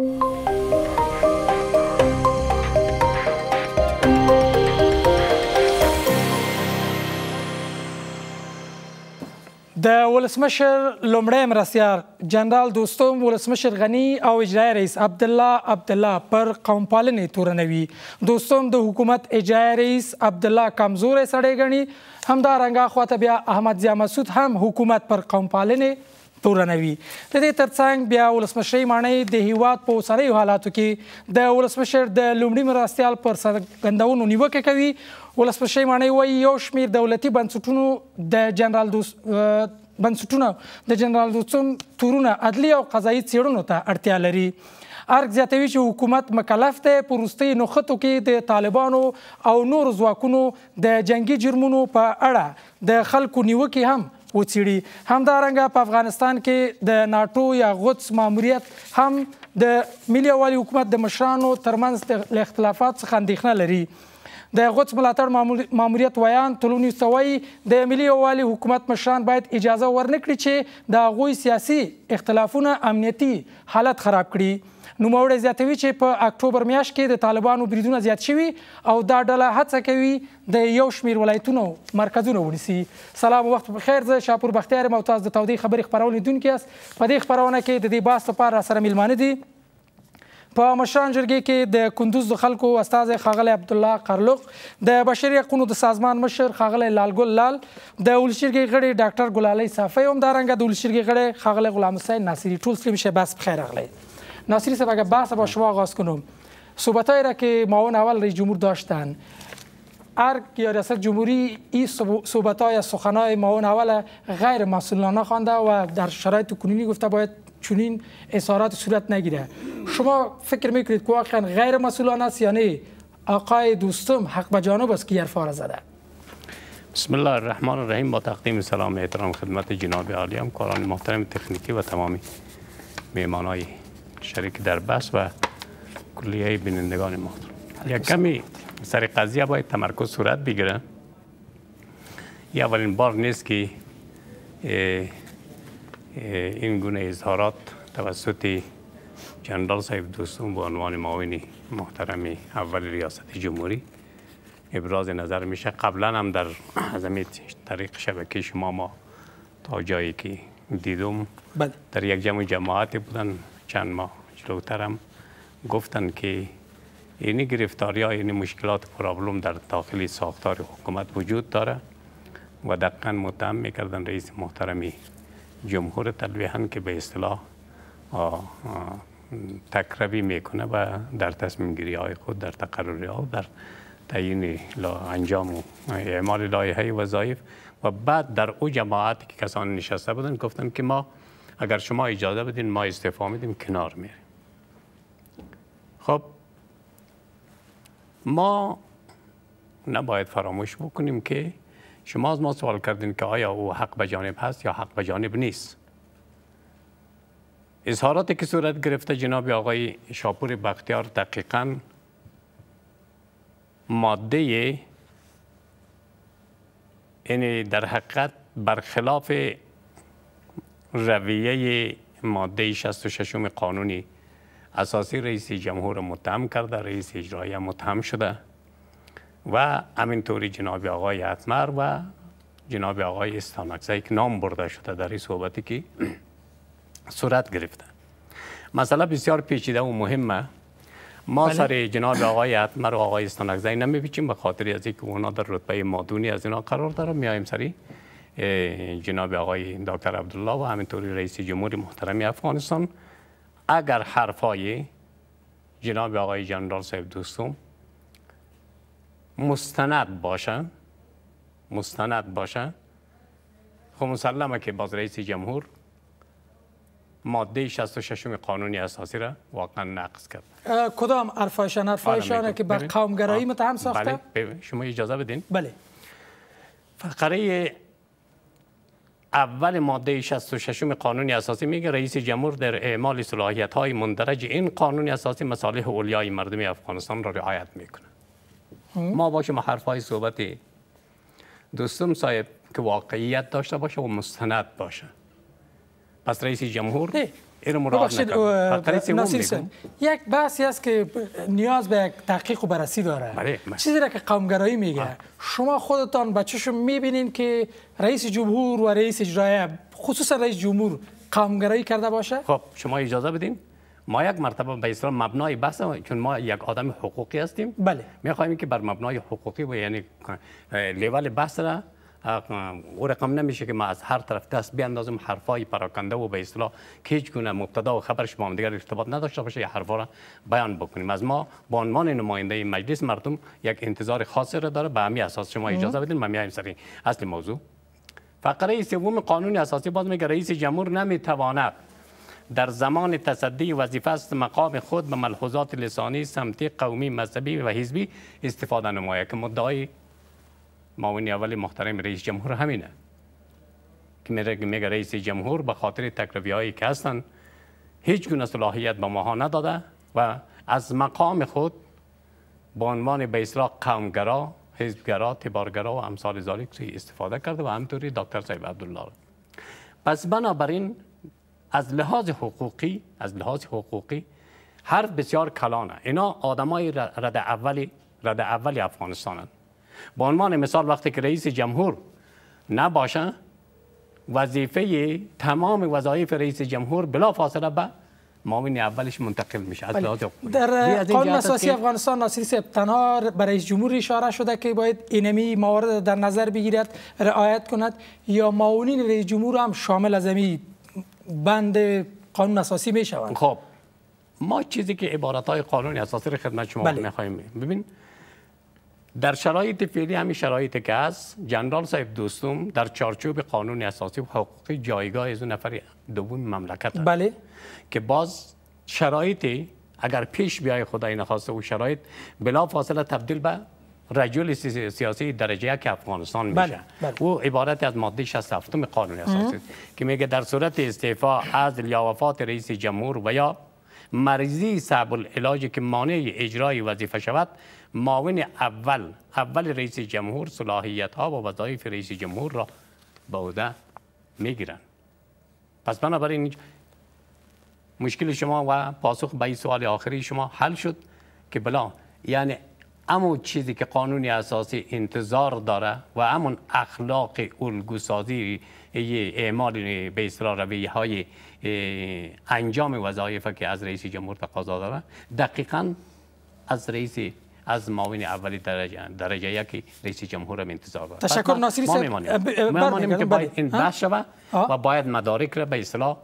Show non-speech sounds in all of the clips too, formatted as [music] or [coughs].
د ولسمشر لومړی مرستیار جنرال دوستوم ولسمشر غنی او اجرایي رئیس عبد الله عبد الله پر قوم پالنې تورنوي دوستوم د حکومت اجرایي رئیس عبد الله کمزورې سړی غنی همدارنګه خواته بیا احمد ضیا مسعود هم حکومت پر قوم پالنې تورنوي د دې ترڅنګ بیا ولسمشری ماڼۍ د هیواد په اوسنیو حالاتو کې د ولسمشر د لومړي مرستیال پر څرګندونو نیوکه کوي ولسمشری ماڼۍ وایي یو شمیر دولتي بنسټونو د جنرال دوس بنسټونه د جنرال دوستون تورونه عدلي او قضایي څېړنو ته اړتیا لري ارګ زیاتوي چې حکومت مکلف دی په وروستیو نښتو کې د طالبانو او نور ځواکونو د جنګي جرمونو په اړه د خلکو نیوکې هم وڅېړي همدارنګه په افغانستان کې د ناتو یا غوڅ ماموریت هم د ملي والي حکومت د مشرانو ترمنځ له اختلافات څخه اندېښنه لري د غوڅ ملاتړ ماموریت ویان تلونی سوي د ملي اوالي حکومت مشران باید اجازه ورنکړي چې د غوي سیاسي اختلافونه امنیتی حالت خراب کړي نوموړی زیاتوي چې په اکتوبر میاشت کې د طالبانو بریدونه زیات شوي او دا ډله هڅه کوي د یو شمیر ولایتونو مرکزونه ونیسي سلام وخت بخیر زه شاپور بختیار یم او تاسو د تودې خبرې خپرونې دونکي یاست په دې خپرونه کې د دې باس لپاره سره میلمانه دي په مشران جرګې کې د کندوز د خلکو استاد خاغلی عبد الله قرلوق د بشري حقوقو د سازمان مشر خاغلی لالګل لال د ولشرګې غړي ډاکټر ګلالي صافي هم دارنګ د ولشرګې غړي خاغلی غلام حسین ناصری ټول سلیم شه بس بخیر اغلی ناصری صاحب اگر بحث با شما آغاز کنم صحبت را که معاون اول رئیس جمهور داشتن ارگ یا ریاست جمهوری این صحبت های های معاون اول غیر مسئولانه خوانده و در شرایط کنونی گفته باید چنین اظهارات صورت نگیره شما فکر میکنید که واقعا غیر مسئولانه است یا نه آقای دوستم حق به جانب است که یرفار زده بسم الله الرحمن الرحیم با تقدیم سلام احترام خدمت جناب عالی کاران محترم تکنیکی و تمامی میمانای شریک در بس و کلیه بینندگان محترم یک کمی سر قضیه باید تمرکز صورت بگیره یه اولین بار نیست که این گونه اظهارات توسط جنرال صاحب دوستون به عنوان معاون محترم اول ریاست جمهوری ابراز نظر میشه قبلا هم در زمین طریق شبکه شما ما تا جایی که دیدم بله. در یک جمع جماعت بودن چند ماه جلوترم گفتن که اینی گرفتاری اینی مشکلات پرابلم در داخل ساختار حکومت وجود داره و دقیقا متهم میکردن رئیس محترمی جمهور تلویحا که به اصطلاح تکربی میکنه و در تصمیم گیری های خود در تقرری ها در تعیین انجام و اعمال لایحه وظایف و بعد در او جماعت که کسان نشسته بودن گفتن که ما اگر شما اجازه بدین ما استعفا میدیم کنار میریم خب ما نباید فراموش بکنیم که شما از ما سوال کردین که آیا او حق به جانب هست یا حق به جانب نیست اظهاراتی که صورت گرفته جناب آقای شاپور بختیار دقیقا ماده این یعنی در حقیقت برخلاف رویه ماده 66 قانونی اساسی رئیس جمهور متهم کرده رئیس اجرایی متهم شده و همینطوری جناب آقای اتمر و جناب آقای استانکزی یک نام برده شده در این صحبتی که [clears throat] صورت گرفته مسئله بسیار پیچیده و مهمه ما بله. سر جناب آقای اتمر و آقای استانکزی پیچیم به خاطر از اینکه اونا در رتبه مادونی از اینا قرار داره میایم سری جناب آقای دکتر عبدالله و همینطوری رئیس جمهور محترم افغانستان اگر حرفای جناب آقای جنرال صاحب دوستم مستند باشن مستند باشن خب مسلمه که باز رئیس جمهور ماده 66 قانونی اساسی را واقعا نقض کرد کدام حرفایشان حرفایشان بله، که بر بله. قومگرایی متهم ساخته بله،, بله شما اجازه بدین بله فقره اول ماده 66 قانون اساسی میگه رئیس جمهور در اعمال صلاحیت های مندرج این قانون اساسی مصالح اولیای مردم افغانستان را رعایت میکنه خب. ما باشیم حرف های صحبت دوستم صاحب که واقعیت داشته باشه و مستند باشه پس رئیس جمهور اینو یک بحثی است که نیاز به یک تحقیق و بررسی داره بله. بله. چیزی را که قومگرایی میگه شما خودتان چشم میبینین که رئیس جمهور و رئیس اجرایه خصوصا رئیس جمهور قومگرایی کرده باشه خب شما اجازه بدین ما یک مرتبه به اسلام مبنای بحث چون ما یک آدم حقوقی هستیم بله میخوایم که بر مبنای حقوقی و یعنی لول بحث را او رقم نمیشه که ما از هر طرف دست بیاندازیم حرفای پراکنده و به اصطلاح که هیچ گونه مبتدا و خبرش شما هم دیگر ارتباط نداشته باشه یه حرفا را بیان بکنیم از ما به عنوان نماینده مجلس مردم یک انتظار خاصی را داره به همین اساس شما اجازه بدین ما میایم سر اصل موضوع فقره سوم قانون اساسی باز میگه رئیس جمهور نمیتواند در زمان تصدی وظیفه است مقام خود به ملحوظات لسانی، سمتی، قومی، مذهبی و حزبی استفاده نماید که مدعای معاون اولی محترم رئیس جمهور همینه که میگه رئیس جمهور به خاطر تکروی هایی که هستن هیچ گونه صلاحیت به ماها نداده و از مقام خود به عنوان به اصلاح قومگرا حزبگرا تبارگرا و امثال ذالک استفاده کرده و همطوری دکتر صاحب عبدالله پس بنابراین از لحاظ حقوقی از لحاظ حقوقی حرف بسیار کلانه اینا آدمای رد اولی رد اول افغانستانن به عنوان مثال وقتی که رئیس جمهور نباشه وظیفه تمام وظایف رئیس جمهور بلا فاصله به معاون اولش منتقل میشه بله. در قانون اساسی افغانستان ناصری صاحب تنها به رئیس جمهور اشاره شده که باید اینمی موارد در نظر بگیرد رعایت کند یا معاونین رئیس جمهور هم شامل از بند قانون اساسی میشوند خب ما چیزی که عبارت های قانون اساسی رو خدمت شما بله. میخواییم ببین در شرایط فعلی همین شرایط که هست جنرال صاحب دوستم در چارچوب قانون اساسی و حقوقی جایگاه از نفر دوم مملکت هست. بله که باز شرایطی اگر پیش بیای خدای نخواسته و شرایط بلا فاصله تبدیل به رجل سیاسی درجه یک افغانستان بله، میشه بله. او عبارت از ماده 67 قانون اساسی که میگه در صورت استعفا از یا وفات رئیس جمهور و یا مرزی صعب العلاجی که مانع اجرای وظیفه شود معاون اول اول رئیس جمهور صلاحیت ها و وظایف رئیس جمهور را به عهده میگیرن پس بنابراین مشکل شما و پاسخ به این سوال آخری شما حل شد که بلا یعنی امو چیزی که قانون اساسی انتظار داره و امون اخلاق الگوسازی اعمال به اصطلاح های انجام وظایف که از رئیس جمهور تقاضا داره دقیقا از رئیس از معاون اولی درجه درجه یکی رئیس جمهور انتظار دارد تشکر ناصری ما میمانیم که باید این بحث شود و باید مدارک را به اصلاح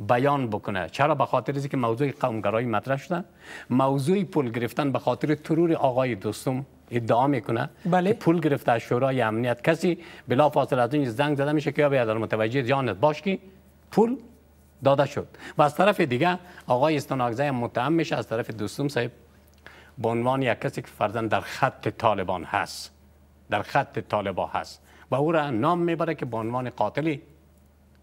بیان بکنه چرا به خاطر از که موضوع قومگرایی مطرح شده موضوع پول گرفتن به خاطر ترور آقای دوستم ادعا میکنه بله. که پول گرفته از شورای امنیت کسی بلا فاصله از زنگ زده میشه که یا در متوجه جانت باش که پول داده شد و از طرف دیگه آقای استناگزه متهم میشه از طرف دوستم صاحب به عنوان یک کسی که فرزند در خط طالبان هست در خط طالبا هست و او را نام میبره که به عنوان قاتلی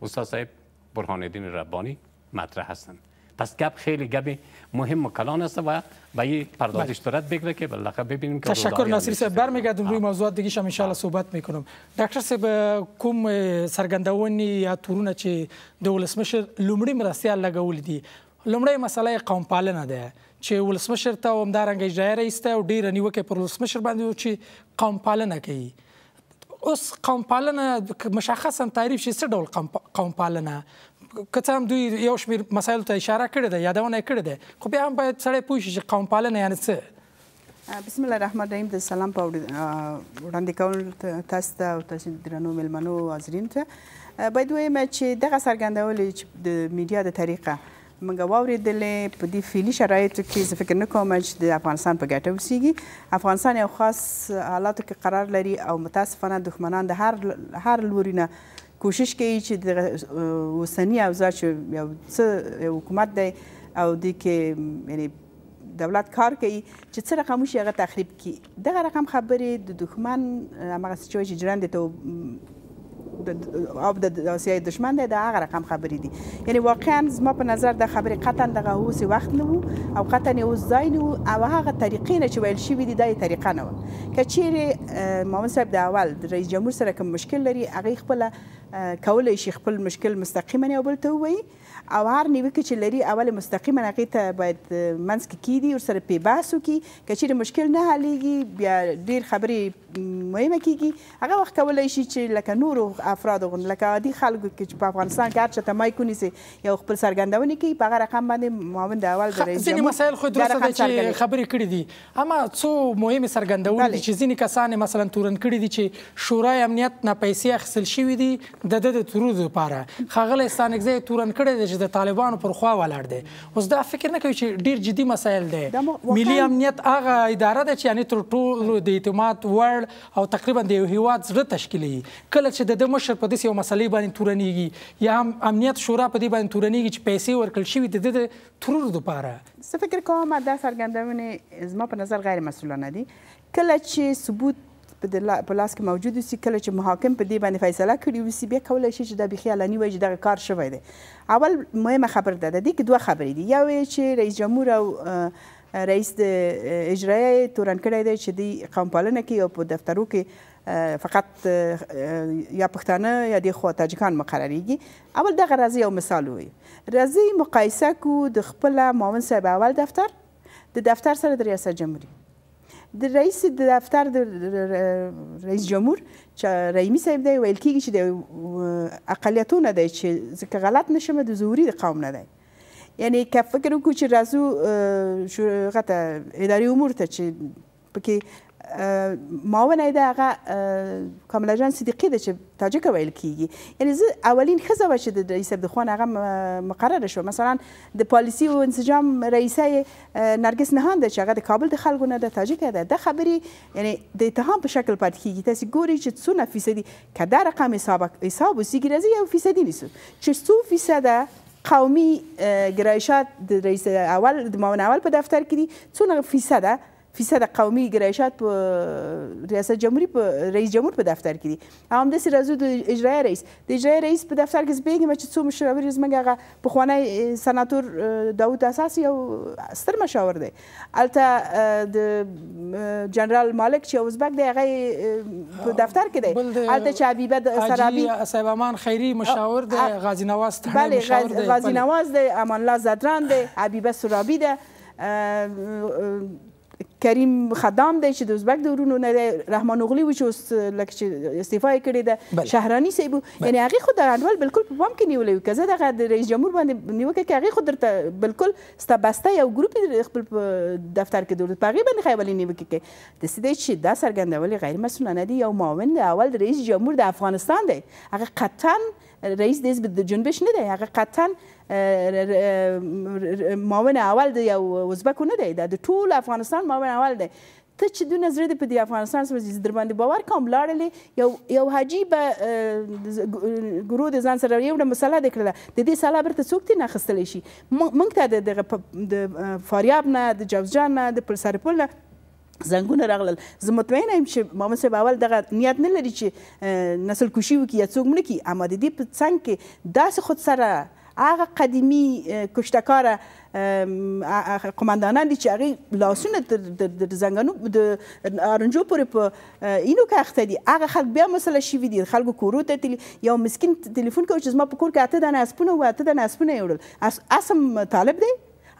استاد صاحب برهان الدین ربانی مطرح هستند پس گپ خیلی گپ مهم و کلان است و به این پردازش صورت بله. بگیره که بالاخره ببینیم که تشکر ناصری صاحب برمیگردم روی موضوعات دیگه شم ان صحبت میکنم دکتر صاحب کوم سرګندونی یا تورونه چه دولس مشر لومړی مرستیا لګول دي لومړی مسله قوم پالنه ده چې ولسمشر ته همدارنګه اجرایه رئیس ته او ډېره نیوکې پر ولسمشر باندې چې قوم پالنه کوي اوس قوم پالنه مشخصا تعریف شي څه ډول قوم پالنه که څه هم دوی یو شمېر مسایلو ته اشاره کړې ده یادونه یې کړې ده خو بیا هم باید سړی پوه شي چې قوم پالنه یعنې څه بسم الله الرحمن الرحیم د سلام په وړاندې کول تاسو ته او تاسو درنو ملمنو حاضرین ته باید وایم چې دغه څرګندول چې د میډیا د طریقه موږ واوریدلې په دې فعلي شرایطو کې زه فکر نه کوم چې د افغانستان په ګټه وسیږي افغانستان یو خاص حالاتو کې قرار لري او متاسفانه دښمنان د هر هر لوري نه کوشش کوي چې د اوسني اوضاع چې یو څه حکومت دی او دی کې یعنی دولت کار کوي چې څه رقم شي هغه تخریب کړي دغه رقم خبرې د دښمن هغه څه چې جرند ته او د روسیې دشمن دی د هغه رقم خبرې دي یعنی واقعا زما په نظر د خبرې قطعا دغه اوس وخت نه وو او قطعا اوس ځای نه وو او هغه طریقې نه چې ویل شوي دي دای طریقه نه وه که چیرې مامون صاحب د اول د رئیس جمهور سره کوم مشکل لري هغه خپل کولی شي خپل مشکل مستقیما یو بل ته ووایي او هر نیوکه چې لري اول مستقیما هغې ته باید منځ کې کیږي ورسره پې بحث وکړي که چیرې مشکل نه حلیږي بیا ډېر خبرې مهمه کیږي هغه وخت کولی شي چې لکه نورو افرادو غوندې لکه عادي خلکو کې چې په افغانستان کې هر چا ته مایک ونیسي یو خپل څرګندونې کوي په هغه رقم باندې معاون د اول د رئیس ځینې مسایل خو درسته ده چې خبرې کړي دي اما څو مهمې څرګندونې چې ځینې کسان مثلا تورن کړي دي چې شورای امنیت نه پیسې اخیستل شوي دي د ده د ترور لپاره ښاغلی ستانکزی تورن کړی دی چې د طالبانو پر خوا ولاړ دی اوس دا فکر نه کوي چې ډیر جدي مسایل دی ملي امنیت هغه اداره ده چې یعنی تر ټولو د اعتماد وړ او تقریبا د یو هیواد زړه تشکیلوي کله چې د ده مشر په داسې یو مسلې باندې تورنیږي یا هم امنیت شورا په دې باندې تورنیږي چې پیسې ورکړل شوي د ده د ترور دپاره زه فکر کوم دا څرګندونې زما په نظر غیر مسؤلانه دي کله چې ثبوت په په لاس کې موجود وي کله چې محاکم په دې باندې فیصله کړي وي بیا کولای شي چې دا بخي علني وي چې دغه کار شوی دی اول مهمه خبر ده د دې کې دوه خبرې دي یو چې رئیس جمهور او رئیس د اجرایه تورن کړی دی چې د قوم پالنه کې او په دفترو کې فقط یا پښتانه یا د خو تاجکان مقرریږي اول دغه راځي یو مثال وي راځي مقایسه کو د خپل معاون صاحب اول دفتر د دفتر سره د ریاست جمهوریت د رئیس د دفتر د رئیس جمهور چې رئیمی صاحب دی ویل کیږي چې د اقلیتونه دی چې ځکه غلط نشم د زوري د قوم نه دی یعنی که فکر وکړو چې رازو شغته اداري امور ته چې پکې ماونه د هغه کامل جان صدیقی د چې تاجک ویل کیږي یعنی زه اولین خزه و چې د رئیس د خوان هغه مقرره شو مثلا د پالیسی او انسجام رئیس نرګس نهان د چې هغه د کابل د خلکو نه د تاجک ده د خبري یعنی د اتهام په شکل پات کیږي تاسو ګوري چې څونه فیصدي کده رقم حساب حساب وسیګی راځي یو فیصدي نیسو چې څو فیصده قومي ګرایشات د رئیس اول د معاون اول په دفتر کې دي څونه فیصده فیصد قومي ګرایشات په ریاست جمهوری په رئیس جمهور په دفتر کې دي هم د سرزو د اجرایي رئیس د اجرایي رئیس په دفتر کې زبېږم چې څو مشاور زمنګ هغه په خوانی سناتور داوود اساس یو ستر مشاور دی البته د جنرال مالک چې اوزبک دی هغه په دفتر کې دی البته چابیبه سرابي صاحب امان خیری مشاور دی غازی نواز تړی مشاور دی غازی نواز دی امان الله زدران دی حبیبه سرابی دی کریم خدام دی چې د ازبک د ورونو نه رحمان اوغلي و چې اوس لکه چې استعفا یې کړې ده شهراني صاحب یعنی هغې خو د انډول بالکل په پام کې نیولی وي که زه دغه د رئیس جمهور باندې نیوکه کې هغې خو درته بالکل ستا بسته یو ګروپ یې خپل دفتر کې درلود په هغې باندې خو یې ولې نیوکې کوي داسې دی چې دا څرګندول غیر مسؤلانه دي یو معاون د اول رئیس جمهور د افغانستان دی هغه قطعا رئیس د حزب د جنبش نه دی هغه قطعا ماون اول د یو ازبکو نه دی د ټول افغانستان ماون اول دی ته چې دونه زړه دې په دې افغانستان سره در باندې باور کوم لاړلې یو یو حاجی به ګورو د ځان سره یو مسله د کړله د دې سالا برته څوک تی نه خستلې شي مونږ ته د د فاریاب نه د جوزجان نه د پلسرپل نه زنګونه راغلل زه مطمئنه یم چې مامن صاحب اول دغه نیت نه لري چې نسل کوشي وکړي یا څوک مړه کړي اما د دې په څنګ کې داسې خود سره هغه قدیمی کشتکار قماندانان دي چې هغه لاسونه د زنګنو د ارنجو پورې په اینو کې اخته دي هغه خلک بیا مسله شوي دي خلکو کورو ته تلی یو مسکین تلیفون کوي چې زما په کور کې اته دانه اسپونه و اته دانه اسپونه یوړل اسم طالب دی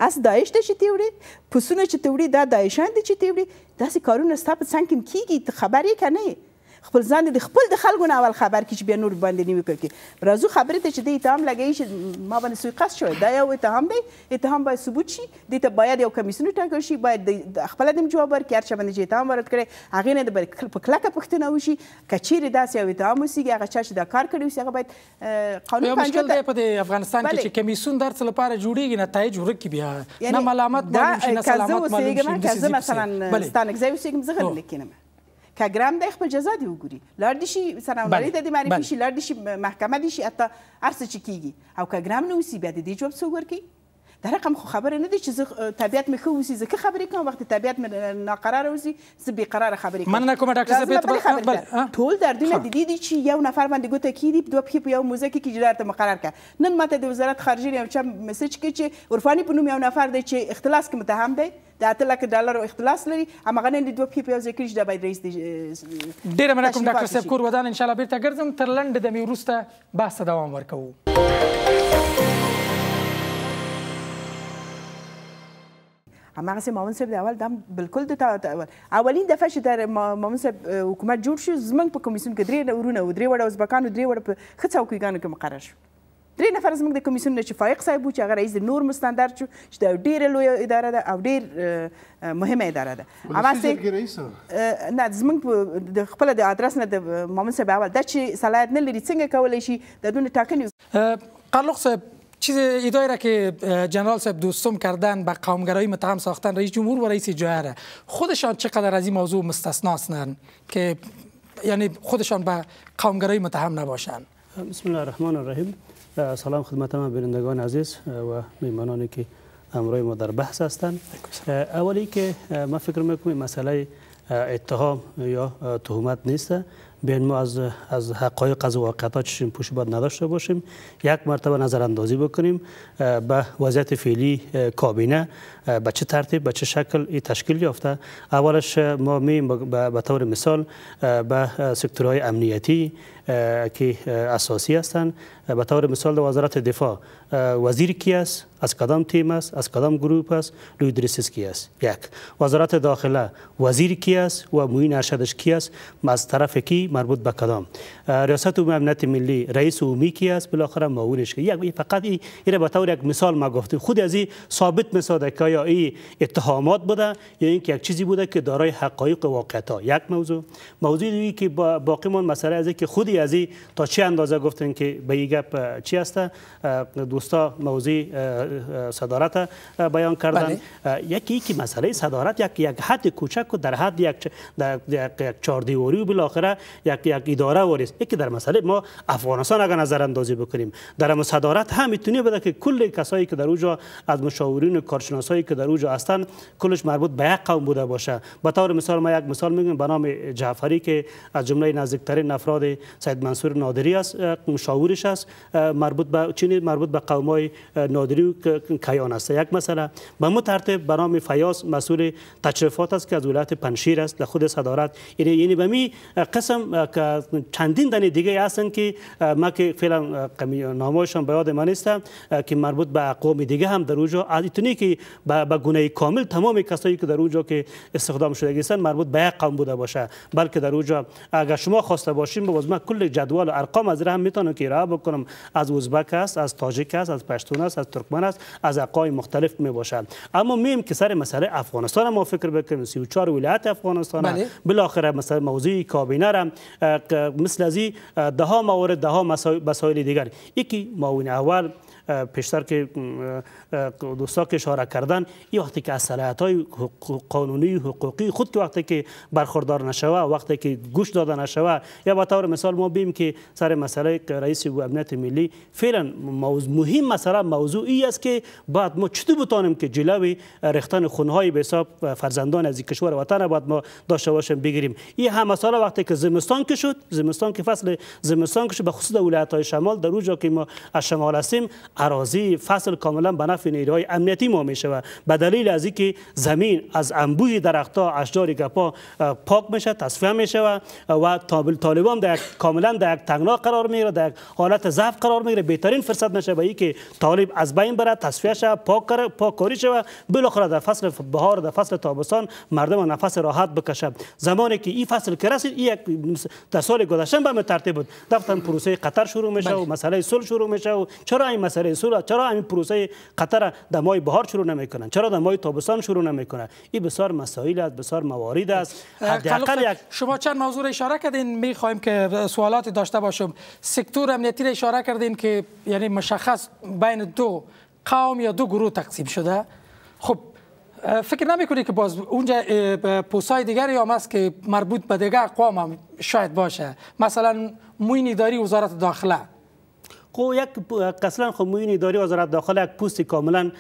اس داعش ته چې تیوړي پسونه چې تیوړي دا داعشان دي چې تیوړي داسې کارونه ستا په څنګ کې کیږي خبرې که نه خپل ځان د خپل د خلکو نه اول خبر کی چې بیا نور باندې نیو کوي راځو خبره ته چې د اتهام لګی چې ما باندې سوقست شوی دا یو اتهام دی اتهام باید ثبوت شي د ته باید یو کمیسیون ټاکل شي باید خپل د جواب ورکړي هر چا باندې چې اتهام ورت کړي هغه نه د په کلکه پښتنه وشي کچیر داس یو اتهام وسیږي هغه چا چې دا کار کړی وسیږي باید قانون پنځه په افغانستان کې چې کمیسیون درس لپاره جوړیږي نتایج ورکړي بیا نه ملامت معلوم شي نه سلامت معلوم شي مثلا ستانک زوی سیګم زغل لیکینم کګرام د خپل جزا دی وګوري لار دي شي سناوري د دې معرفي شي لار دي شي محکمه دي شي اته ارسه چې کیږي او کګرام نو سی بیا د دې جواب څو ورکی دا رقم خو خبره نه دي چې طبيعت مې خو وسی زکه خبرې کوم وخت طبيعت مې ناقرار وسی زه به قرار خبرې کوم من نه کوم ډاکټر صاحب بل ټول دردونه د دې دي چې یو نفر باندې ګوته کیدی دوه پخې په یو موزه کې کې جدارت مقرر کړ نن ماته د وزارت خارجه یو چا میسج کې چې عرفاني په نوم یو نفر دی چې اختلاس کې متهم دی د 8 لک ډالر اختلاس لري امغه نن د دوه پی پی او ذکر شي د باید رئیس ډیر منکم ډاکټر صاحب کور ودان ان شاء الله بیرته ګرځم تر لند د میورسته بحث دوام ورکوو هماغه مامون صاحب د اول دم بالکل د اولین دفعه چې د مامون صاحب حکومت جوړ شو زمنګ په کمیسیون کې درې ورونه و درې وړه ازبکانو درې وړه په خڅو کې ګانو کې مقرر شو درې نفر زموږ د کمیسیون نه چې فائق صاحب چې هغه رئیس د نور مستندر چې دا ډیره لویه اداره ده او ډیر مهمه اداره ده اواسې نه زموږ د خپل د ادرس نه د مامن صاحب اول دا چې صلاحیت نه لري څنګه کولای شي د دونه ټاکنې قلق صاحب چیز ایدایی را که جنرال صاحب دوستم کردن به قومگرایی متهم ساختن رئیس جمهور و رئیس جوهره خودشان چقدر از این موضوع مستثناسنن که یعنی خودشان به قومگرایی متهم نباشند بسم الله الرحمن الرحیم سلام خدمت ما بینندگان عزیز و میمانانی که امروی ما در بحث هستند اولی که ما فکر میکنم مسئله اتهام یا تهمت نیست بین ما از از حقایق از واقعات چشم پوش باید نداشته باشیم یک مرتبه نظر اندازی بکنیم به وضعیت فعلی کابینه به چه ترتیب به چه شکل ای تشکیل یافته اولش ما می به طور مثال به سکتورهای امنیتی که اساسی هستند به طور مثال وزارت دفاع وزیر کی است از کدام تیم است از کدام گروپ است روی کی است یک وزارت داخله وزیر کی است و موین ارشدش کی است از طرف کی مربوط به کدام ریاست امنیت ملی رئیس عمومی کی است بالاخره معاونش یک فقط این را به طور یک مثال ما گفتیم خود از این ثابت میسازد که آیا ای اتهامات بوده یا اینکه یک چیزی بوده که دارای حقایق واقعیت ها یک موضوع موضوع دیگه که باقی مون مسئله از که خودی از تا چه اندازه گفتن که به این گپ چی هست دوستا موضوع صدارت بیان کردن بله. یکی که مسئله صدارت یک یک حد کوچک و در حد یک در یک چهار دیواری و بالاخره یک یک اداره واریست یکی در مسئله ما افغانستان اگر نظر اندازی بکنیم در صدارت هم میتونه بده که کل کسایی که در اونجا از مشاورین و کارشناسای که در اوج کلش مربوط به یک قوم بوده باشه به طور مثال ما یک مثال میگم به نام جعفری که از جمله نزدیکترین افراد سید منصور نادری است مشاورش است مربوط به چین مربوط به های نادری و کیان است یک مثلا به مو ترتیب به نام فیاض مسئول تشریفات است که از ولایت پنشیر است در خود صدارت یعنی یعنی به می قسم که چندین دنی دیگه هستند که ما که فعلا نامشون به یاد من نیستم که مربوط به اقوام دیگه هم در اوجا از که به گونه کامل تمام کسایی که در اونجا که استخدام شده گیسن مربوط به یک قوم بوده باشه بلکه در اونجا اگر شما خواسته باشین باز من کل جدول و ارقام از هم میتونم که راه بکنم از ازبک است از تاجیک است از پشتون است از ترکمن است از اقای مختلف می باشند. اما میم که سر مسئله افغانستان ما فکر بکنیم 34 ولایت افغانستان بله. بالاخره مثلا موضوع کابینه را مثل از ده ها موارد ده ها مسائل دیگر یکی معاون اول پیشتر که دوستا که اشاره کردن میکنن این وقتی که از صلاحیت های قانونی حقوقی خود که وقتی که برخوردار نشوه وقتی که گوش داده نشوه یا به طور مثال ما بیم که سر مسئله رئیس امنیت ملی فعلا موضوع مهم مسئله موضوعی است که بعد ما چطور بتانیم که جلوی ریختن خونهای به حساب فرزندان از کشور وطن بعد ما داشته باشیم بگیریم این هم مسئله وقتی که زمستان که شد زمستان که فصل زمستان که شد به خصوص ولایت های شمال در اونجا که ما از شمال هستیم اراضی فصل کاملا به نفع نیروهای امنیتی ما می به دلیل از اینکه زمین از انبوی ها اشجار گپا پاک میشه تصفیه میشه و و طالبان در کاملا در یک تنگنا قرار میگیره در حالت ضعف قرار میگیره بهترین فرصت میشه به اینکه طالب از بین بره تصفیه شه پاک پاک کاری شه و در فصل بهار در فصل تابستان مردم نفس راحت بکشه زمانی که این فصل که رسید این یک در سال گذشته به ترتیب بود دفتن پروسه قطر شروع میشه بله. و مساله صلح شروع میشه و چرا این مساله صلح چرا این پروسه قطر در ماه بهار شروع نمیکنه میکنن چرا ماه تابستان شروع نمیکنه این بسیار مسائل است بسیار موارد است حداقل یک شما چند موضوع اشاره کردین میخوایم که سوالات داشته باشم سکتور امنیتی را اشاره کردین که یعنی مشخص بین دو قوم یا دو گروه تقسیم شده خب فکر نمیکنی که باز اونجا پوسای دیگری هم هست که مربوط به دیگر اقوام هم شاید باشه مثلا موین وزارت داخله قو یک اصلا خو موین اداری وزارت داخل یک پوست کاملا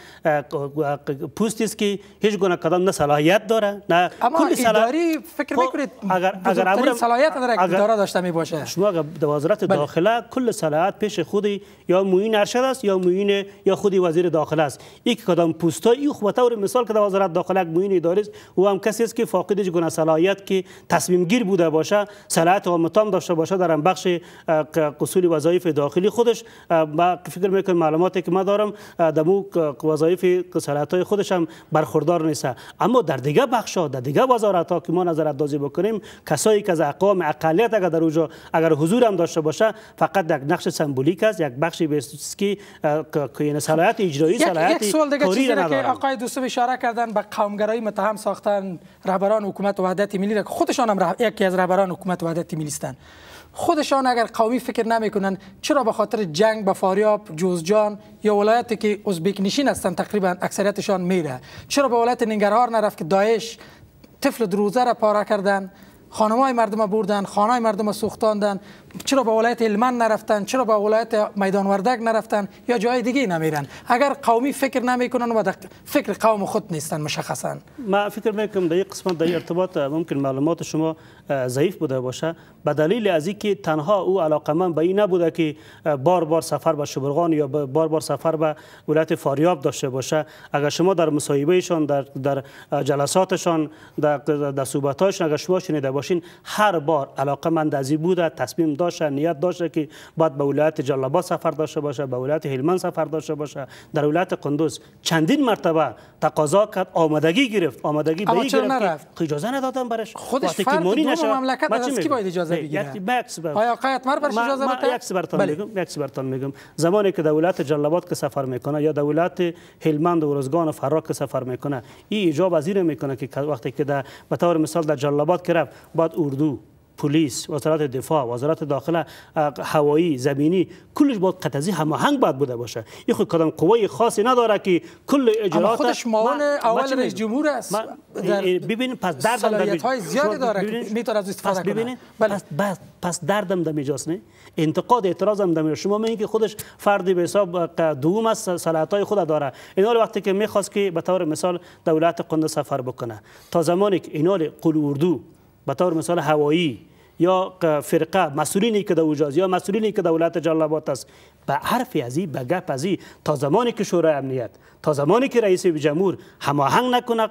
پوست است که هیچ گونه قدم نه صلاحیت داره نه کل اداری فکر خب، میکنید اگر اگر امور صلاحیت اگر اداره داشته می باشه شما اگر دا وزارت بله. داخله کل صلاحیت پیش خودی یا موین ارشد است یا موین یا خودی وزیر داخل است یک کدام پوستا این خو طور مثال که دا وزارت داخله یک موین اداری است او هم کسی است که فاقد هیچ گونه صلاحیت که تصمیم گیر بوده باشه صلاحیت و متام داشته باشه در بخش قصول وظایف داخلی خودش با فکر میکنم معلوماتی که ما دارم در مو وظایف های خودش هم برخوردار نیست اما در دیگه بخشا در دیگه وزارت ها که ما نظر اندازی بکنیم کسایی که از اقوام اقلیت اگر در اونجا اگر حضور هم داشته باشه فقط یک نقش سمبولیک است یک بخشی به که این یعنی صلاحیت اجرایی صلاحیت یک سوال که آقای دوستو اشاره کردن به قومگرایی متهم ساختن رهبران حکومت وحدت ملی را خودشان هم یکی از رهبران حکومت وحدت ملی هستند خودشان اگر قومی فکر نمیکنن چرا به خاطر جنگ به فاریاب جوزجان یا ولایتی که ازبیک نشین هستند تقریبا اکثریتشان میره چرا به ولایت ننگرهار نرفت که داعش طفل دروزه را پاره کردن خانمای مردم بردن خانهای مردم سوختاندن چرا به ولایت المان نرفتن چرا به ولایت میدان وردک نرفتن یا جای دیگه نمیرن اگر قومی فکر نمیکنن و فکر قوم خود نیستن مشخصا ما فکر میکنم در قسمت در ارتباط ممکن معلومات شما ضعیف بوده باشه به دلیل از اینکه تنها او علاقمند به این نبوده که بار بار سفر به شبرغان یا بار بار سفر به ولایت فاریاب داشته باشه اگر شما در مصاحبهشان در در جلساتشان در در صحبتاشون اگر شما شنیده باشین هر بار علاقه از بوده تصمیم داشته نیت داشته که بعد به ولایت جلبا سفر داشته باشه به ولایت هلمند سفر داشته باشه در ولایت قندوز چندین مرتبه تقاضا کرد آمادگی گرفت آمادگی به گرفت که اجازه ندادن برش خودش فرد دوم مملکت از کی باید اجازه بگیره آیا قایتمر برش اجازه بده یک بله. میگم یک میگم زمانی که دولت جلبات که سفر میکنه یا دولت هلمند و روزگان و فراک که سفر میکنه این ایجاب از میکنه که وقتی که در به طور مثال در جلبات که رفت اردو پلیس وزارت دفاع وزارت داخله هوایی زمینی کلش باید قطعی هماهنگ باید بوده باشه این خود کدام قوای خاصی نداره که کل اجرات خودش معاون اول رئیس جمهور است ببین پس دردم در های زیادی داره که میتونه از استفاده کنه بله. پس بس پس دردم دمی جاست نه انتقاد اعتراضم در شما میگین که خودش فردی به حساب دوم است های خود داره اینا وقتی که میخواست که به طور مثال دولت قند سفر بکنه تا زمانی که اینا قلوردو به طور مثال هوایی یا فرقه مسئولینی که در اوجاز یا مسئولینی که دولت جلال است به حرف ازی به گپ ازی تا زمانی که شورای امنیت تا زمانی که رئیس جمهور هماهنگ نکنه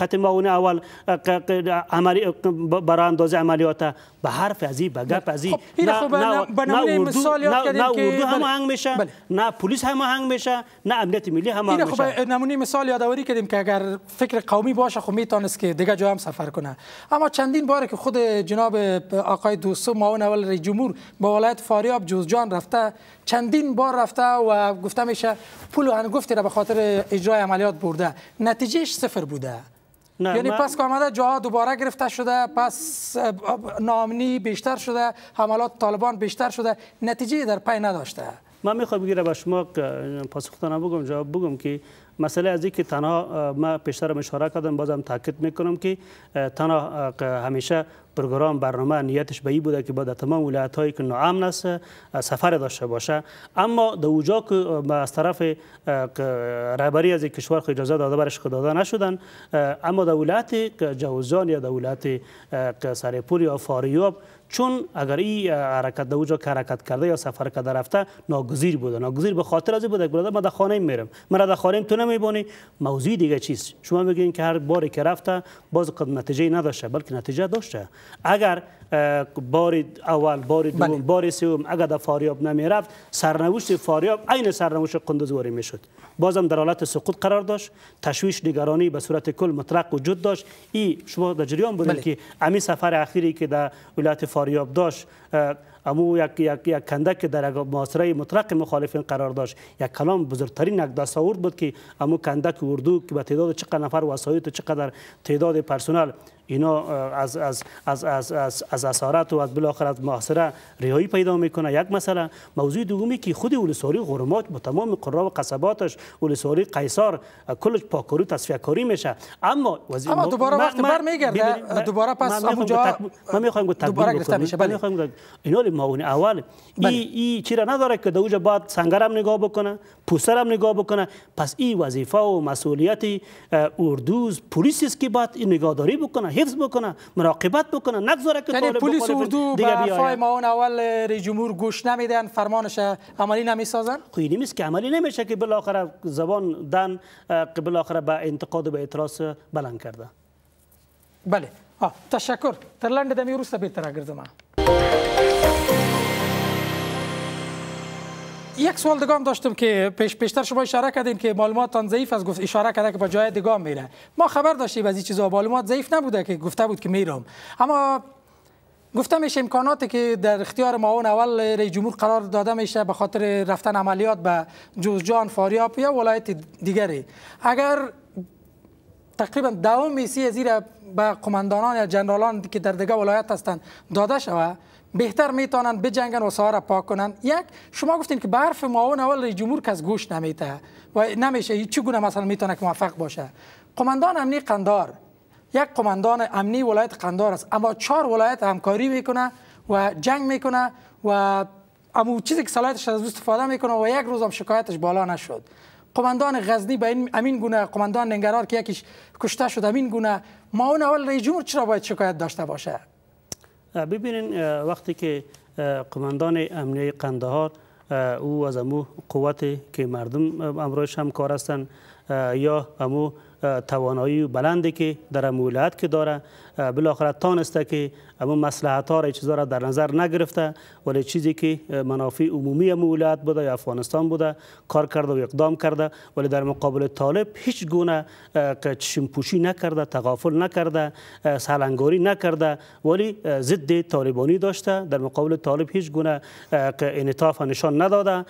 قطع, معاون اول برای اندازه عملیات به حرف ازی به ازی خب، نه خب، مثال یاد کردیم که بله. هماهنگ میشه بله. نه پلیس هماهنگ میشه نه امنیت ملی هماهنگ خب، میشه خب نمونه مثال یادآوری کردیم که اگر فکر قومی باشه خب میتونست که دیگه جا هم سفر کنه اما چندین بار که خود جناب آقای دوستو معاون اول رئیس جمهور به ولایت فاریاب جوزجان رفته چندین بار رفته و گفته میشه پول و گفتی را به خاطر اجرای عملیات برده نتیجهش صفر بوده یعنی پس که آمده جاها دوباره گرفته شده پس نامنی بیشتر شده حملات طالبان بیشتر شده نتیجه در پی نداشته من میخوام بگیره به شما پاسختانه بگم جواب بگم که مسئله از که تنها ما پیشتر اشاره کردم بازم تاکید میکنم که تنها همیشه پروگرام برنامه نیتش به بوده که با در تمام ولایت هایی که ناامن است سفر داشته باشه اما در اوجا که از طرف رهبری از کشور اجازه داده برش خود داده نشدن اما در ولایت جوزان یا در ولایت سرپور یا فاریاب چون اگر این حرکت در اوجا که حرکت کرده یا سفر کرده رفته ناگزیر بوده ناگزیر به خاطر از بوده برادر من در خانه میرم من در خانه تو نمیبونی، موضوع دیگه چیست شما میگین که هر باری که رفته باز قد نتیجه نداشته بلکه نتیجه داشته اگر بار اول بار دوم بله. باری سوم اگر در فاریاب نمیرفت سرنوشت فاریاب عین سرنوشت قندوز واری میشد بازم در حالت سقوط قرار داشت تشویش دیگرانی به صورت کل مطرق وجود داشت این شما در جریان بودید بله. که امی سفر اخیری که در ولایت فاریاب داشت امو یک یک یک در محاصره مطرق مخالفین قرار داشت یک کلام بزرگترین یک دستاورد بود که امو کندک وردو که به تعداد چقدر نفر وسایط و چقدر تعداد پرسنل اینا از از از از از, از اسارت و از بالاخره از محاصره رهایی پیدا میکنه یک مسئله موضوع دومی که خود اولساری غرمات با تمام قرا و قصباتش اولساری قیصار کلش پاکوری تصفیه کاری میشه اما اما دوباره وقت بر میگرده دوباره پس اونجا من میخوایم گفت دوباره گرفته بله. ما معاون اول این ای بله. چرا نداره که دوجا بعد سنگرم نگاه بکنه پوسرم نگاه بکنه پس این وظیفه و مسئولیت اردوز پلیس است که این نگاهداری بکنه حفظ مراقبت بکنه نگذاره که یعنی پلیس اردو به حرفای ما اول ری جمهور گوش نمیدن فرمانش عملی نمیسازن خو خب یعنی نیست که عملی نمیشه که بالاخره زبان دن بالاخره به انتقاد و به اعتراض بلند کرده بله آه. تشکر تر لنډه د مې را بیرته یک سوال دیگه هم داشتم که پیش پیشتر شما اشاره کردین که معلوماتتان ضعیف از گفت اشاره کرده که با جای دیگه میره ما خبر داشتیم از این چیزا معلومات ضعیف نبوده که گفته بود که میرم اما گفته میشه امکاناتی که در اختیار معاون اول رئیس جمهور قرار داده میشه به خاطر رفتن عملیات به جوزجان فاریاب یا ولایت دیگری اگر تقریبا دوم میسی زیر به قماندانان یا جنرالان که در دیگه ولایت هستند داده شود بهتر میتونن بجنگن و سارا پاک کنن یک شما گفتین که برف معاون اول رئیس جمهور که از گوش نمیته و نمیشه چگونه مثلا میتونه که موفق باشه قماندان امنی قندار یک قماندان امنی ولایت قندار است اما چهار ولایت همکاری میکنه و جنگ میکنه و اما چیزی که صلاحیتش از استفاده میکنه و یک روزم شکایتش بالا نشد قماندان غزنی به این امین گونه قماندان ننگرار که یکیش کشته شد امین گونه معاون اول رئیس جمهور چرا باید شکایت داشته باشه ببینین وقتی که قماندان امنیه قندهار او از امو قوت که مردم امروش هم کار هستن یا امو توانایی بلندی که در ولایت که داره بالاخره تانسته که اما مسلحت ها را چیزا را در نظر نگرفته ولی چیزی که منافع عمومی مولیت بوده یا افغانستان بوده کار کرده و اقدام کرده ولی در مقابل طالب هیچ گونه پوشی نکرده تغافل نکرده سلنگاری نکرده ولی ضد طالبانی داشته در مقابل طالب هیچ گونه انطاف نشان نداده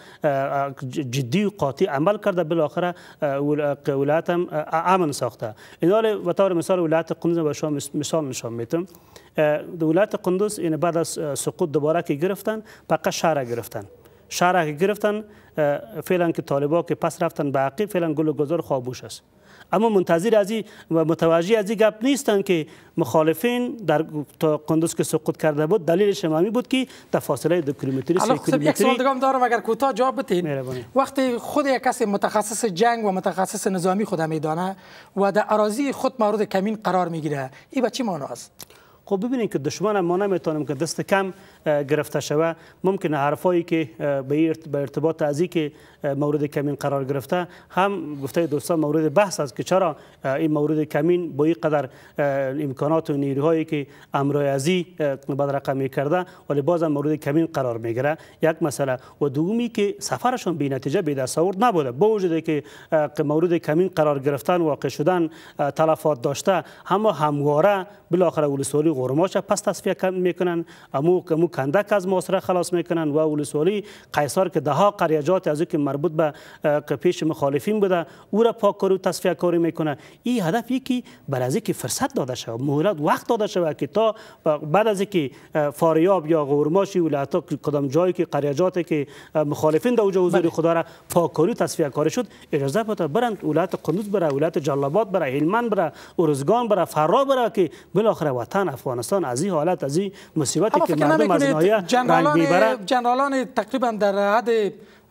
جدی و قاطی عمل کرده بالاخره ولایت هم امن ساخته این حال طور مثال ولایت قندز به شما مثال نشان میتم دولت قندوس قندوز بعد از سقوط دوباره که گرفتن فقط شهر گرفتن شهر که گرفتن فعلا که طالبا که پس رفتن به فعلا گل و گذار خوابوش است اما منتظر از و متوجه از این گپ نیستن که مخالفین در قندوز که سقوط کرده بود دلیلش همین بود که در فاصله دو کیلومتری سه کیلومتری یک سوال دارم اگر کوتاه جواب بدین وقتی خود یک کسی متخصص جنگ و متخصص نظامی خود میدانه و در اراضی خود مورد کمین قرار میگیره این به چی است خب ببینید که دشمن ما نمیتونیم که دست کم گرفته شوه ممکنه حرفایی که به ارتباط از که مورد کمین قرار گرفته هم گفته دوستان مورد بحث است که چرا این مورد کمین با این قدر امکانات و نیروهایی که امرای ازی بد رقمی کرده ولی هم مورد کمین قرار میگیره یک مسئله و دومی که سفرشون به نتیجه به دست آورد نبوده با وجود که مورد کمین قرار گرفتن واقع شدن تلفات داشته اما همواره بالاخره ولسوالی غرماش پس تصفیه میکنن امو کندک از محاصره خلاص میکنن و ولسوالی قیصار که دهها قریجات از که مربوط به پیش مخالفین بوده او را پاک کاری و تصفیه کاری میکنه این هدف ای که بر از که فرصت داده شه. مهلت وقت داده و که تا بعد از که فاریاب یا غورماشی حتی کدام جایی که قریجات که مخالفین در اوجه حضور بله. خدا را پاک تصفیه کاری شد اجازه بده برند ولایت قندوز بره ولایت جلالآباد بره هلمند بره ارزگان بره فرا بره که بالاخره وطن افغانستان از این حالت از این مصیبتی که مردم جنرالان جنرالان تقریبا در حد